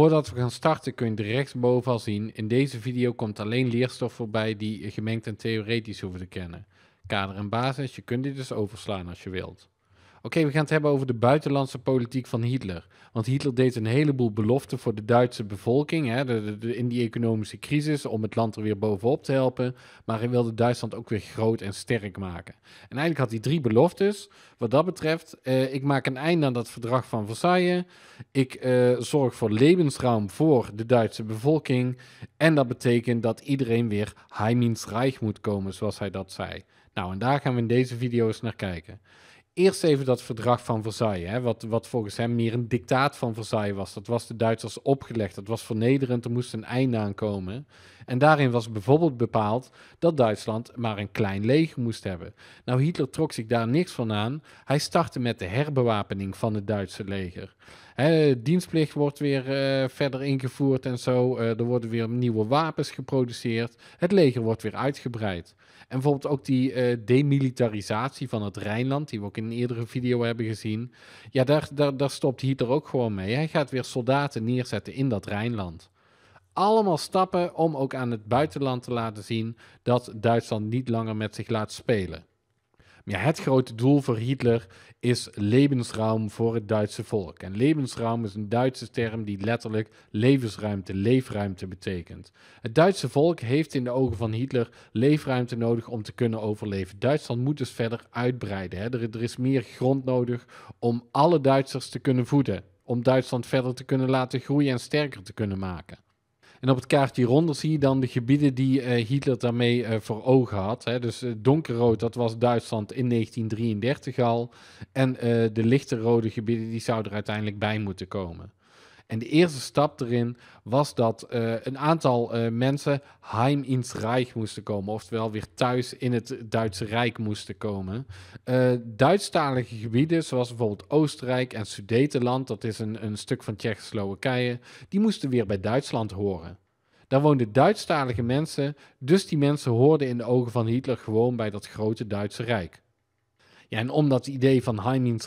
Voordat we gaan starten kun je direct al zien, in deze video komt alleen leerstof voorbij die gemengd en theoretisch hoeven te kennen. Kader en basis, je kunt dit dus overslaan als je wilt. Oké, we gaan het hebben over de buitenlandse politiek van Hitler. Want Hitler deed een heleboel beloften voor de Duitse bevolking. Hè, in die economische crisis, om het land er weer bovenop te helpen. Maar hij wilde Duitsland ook weer groot en sterk maken. En eigenlijk had hij drie beloftes. Wat dat betreft, eh, ik maak een einde aan dat verdrag van Versailles. Ik eh, zorg voor levensruim voor de Duitse bevolking. En dat betekent dat iedereen weer reich moet komen, zoals hij dat zei. Nou, en daar gaan we in deze video's naar kijken eerst even dat verdrag van Versailles, hè, wat, wat volgens hem meer een dictaat van Versailles was. Dat was de Duitsers opgelegd, dat was vernederend, er moest een einde aan komen. En daarin was bijvoorbeeld bepaald dat Duitsland maar een klein leger moest hebben. Nou, Hitler trok zich daar niks van aan. Hij startte met de herbewapening van het Duitse leger dienstplicht wordt weer eh, verder ingevoerd en zo. Eh, er worden weer nieuwe wapens geproduceerd. Het leger wordt weer uitgebreid. En bijvoorbeeld ook die eh, demilitarisatie van het Rijnland, die we ook in een eerdere video hebben gezien. Ja, daar, daar, daar stopt Hitler ook gewoon mee. Hij gaat weer soldaten neerzetten in dat Rijnland. Allemaal stappen om ook aan het buitenland te laten zien dat Duitsland niet langer met zich laat spelen. Ja, het grote doel voor Hitler is levensruim voor het Duitse volk. En levensruim is een Duitse term die letterlijk levensruimte, leefruimte betekent. Het Duitse volk heeft in de ogen van Hitler leefruimte nodig om te kunnen overleven. Duitsland moet dus verder uitbreiden. Hè. er is meer grond nodig om alle Duitsers te kunnen voeden. Om Duitsland verder te kunnen laten groeien en sterker te kunnen maken. En op het kaartje hieronder zie je dan de gebieden die eh, Hitler daarmee eh, voor ogen had. Hè. Dus eh, donkerrood, dat was Duitsland in 1933 al. En de lichte rode gebieden, die zouden er uiteindelijk bij moeten komen. En de eerste stap erin was dat eh, een aantal eh, mensen heim ins Reich moesten komen, oftewel weer thuis in het Duitse Rijk moesten komen. Uh, Duitsstalige gebieden, zoals bijvoorbeeld Oostenrijk en Sudetenland, dat is een, een stuk van Tsjechoslowakije, die moesten weer bij Duitsland horen. Daar woonden Duitsstalige mensen, dus die mensen hoorden in de ogen van Hitler gewoon bij dat grote Duitse Rijk. Ja, en om dat idee van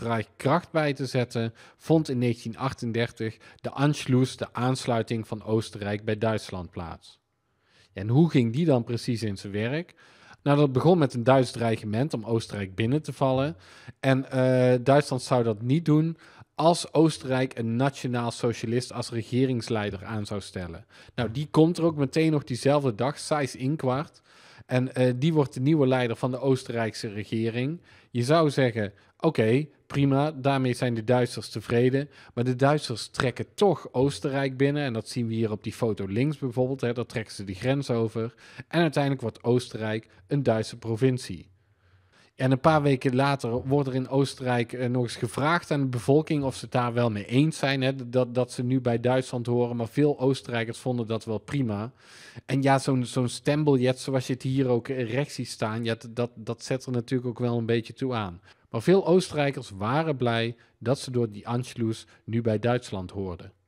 Rijk kracht bij te zetten, vond in 1938 de Anschluss, de aansluiting van Oostenrijk bij Duitsland plaats. en hoe ging die dan precies in zijn werk? Nou, dat begon met een Duits dreigement om Oostenrijk binnen te vallen. En eh, Duitsland zou dat niet doen als Oostenrijk een nationaal socialist als regeringsleider aan zou stellen. Nou, die komt er ook meteen nog diezelfde dag, Sijs Inkwart. En eh, die wordt de nieuwe leider van de Oostenrijkse regering. Je zou zeggen: oké, prima, daarmee zijn de Duitsers tevreden. Maar de Duitsers trekken toch Oostenrijk binnen. En dat zien we hier op die foto links bijvoorbeeld. Hè, daar trekken ze de grens over. En uiteindelijk wordt Oostenrijk een Duitse provincie. En een paar weken later wordt er in Oostenrijk eh, nog eens gevraagd aan de bevolking of ze het daar wel mee eens zijn. Hè? Dat, dat ze nu bij Duitsland horen. Maar veel Oostenrijkers vonden dat wel prima. En ja, zo'n zo'n stembiljet zoals je het hier ook eh, rechts ziet staan, ja, dat, dat zet er natuurlijk ook wel een beetje toe aan. Maar veel Oostenrijkers waren blij dat ze door die Anschluss nu bij Duitsland hoorden.